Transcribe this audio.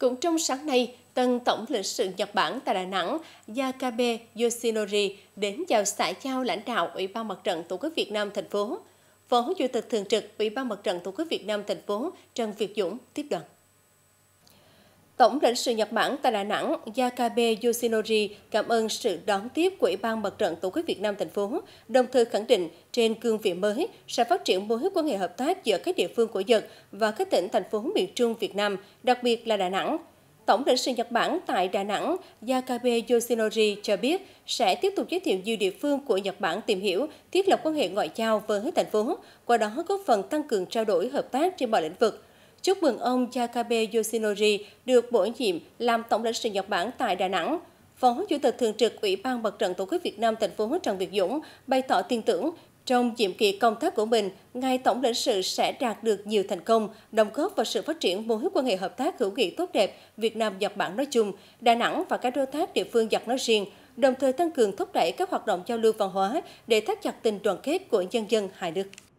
Cũng trong sáng nay, tân tổng lãnh sự Nhật Bản tại Đà Nẵng Yakabe Yoshinori đến chào xã giao lãnh đạo Ủy ban Mặt trận Tổ quốc Việt Nam thành phố. Phó Chủ tịch Thường trực Ủy ban Mặt trận Tổ quốc Việt Nam thành phố Trần Việt Dũng tiếp đoàn. Tổng lãnh sự Nhật Bản tại Đà Nẵng Yakabe Yoshinori cảm ơn sự đón tiếp của Ủy ban Mặt trận Tổ quốc Việt Nam thành phố, đồng thời khẳng định trên cương vị mới sẽ phát triển mối quan hệ hợp tác giữa các địa phương của Nhật và các tỉnh thành phố miền Trung Việt Nam, đặc biệt là Đà Nẵng. Tổng lãnh sự Nhật Bản tại Đà Nẵng Yakabe Yoshinori cho biết sẽ tiếp tục giới thiệu nhiều địa phương của Nhật Bản tìm hiểu, thiết lập quan hệ ngoại giao với thành phố, qua đó góp phần tăng cường trao đổi hợp tác trên mọi lĩnh vực – chúc mừng ông Jakabe Yoshinori được bổ nhiệm làm tổng lãnh sự Nhật Bản tại Đà Nẵng. Phó Chủ tịch Thường trực Ủy ban Mặt trận Tổ quốc Việt Nam thành phố Trần Việt Dũng bày tỏ tin tưởng trong nhiệm kỳ công tác của mình, ngài tổng lãnh sự sẽ đạt được nhiều thành công, đóng góp vào sự phát triển mối quan hệ hợp tác hữu nghị tốt đẹp Việt Nam Nhật Bản nói chung, Đà Nẵng và các đối tác địa phương Nhật nói riêng, đồng thời tăng cường thúc đẩy các hoạt động giao lưu văn hóa để thắt chặt tình đoàn kết của nhân dân hai nước.